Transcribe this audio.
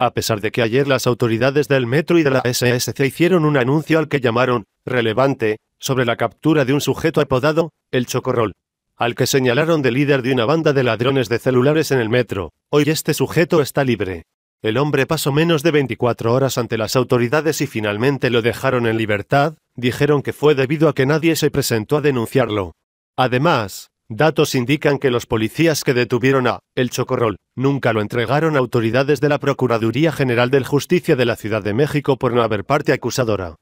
A pesar de que ayer las autoridades del metro y de la SSC hicieron un anuncio al que llamaron relevante sobre la captura de un sujeto apodado el Chocorrol, al que señalaron de líder de una banda de ladrones de celulares en el metro, hoy este sujeto está libre. El hombre pasó menos de 24 horas ante las autoridades y finalmente lo dejaron en libertad, dijeron que fue debido a que nadie se presentó a denunciarlo. Además, Datos indican que los policías que detuvieron a El Chocorrol nunca lo entregaron a autoridades de la Procuraduría General de Justicia de la Ciudad de México por no haber parte acusadora.